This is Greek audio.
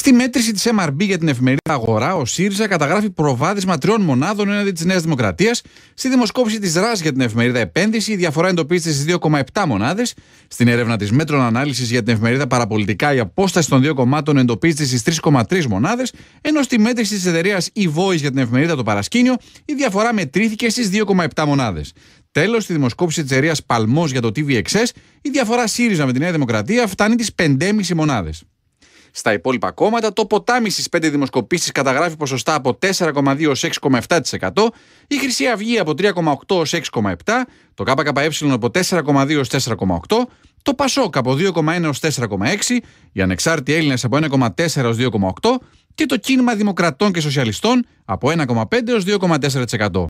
Στη μέτρηση της MRB για την εφημερίδα Αγορά, ο ΣΥΡΙΖΑ καταγράφει προβάδισμα τριών μονάδων έναντι της Νέας Δημοκρατίας. Στη δημοσκόπηση της ΡΑΣ για την εφημερίδα Επένδυση, η διαφορά εντοπίζεται στις 2,7 μονάδες. Στην έρευνα της μέτρων ανάλυσης για την εφημερίδα Παραπολιτικά, η απόσταση των δύο κομμάτων εντοπίζεται στις 3,3 μονάδες. Ενώ στη μέτρηση της εταιρείας E-Voice για την εφημερίδα Το Παρασκήνιο, η διαφορά μετρήθηκε στις 2,7 μονάδες. Τέλος, στη δημοσκόπηση της εταιρείας Παλμός για το TVXS, η διαφορά ΣΥΡΙΖΑ με τη Νέα Δημοκρατία φτάνει τις 5,5 μονάδες. Στα υπόλοιπα κόμματα, το ποτάμι στις 5 δημοσκοπήσεις καταγράφει ποσοστά από 4,2 ως 6,7%, η Χρυσή Αυγή από 3,8 ως 6,7%, το ΚΚΕ από 4,2 ως 4,8%, το Πασόκ από 2,1 ως 4,6, οι ανεξάρτητοι Έλληνες από 1,4 ως 2,8 και το κίνημα Δημοκρατών και Σοσιαλιστών από 1,5 έως 2,4%.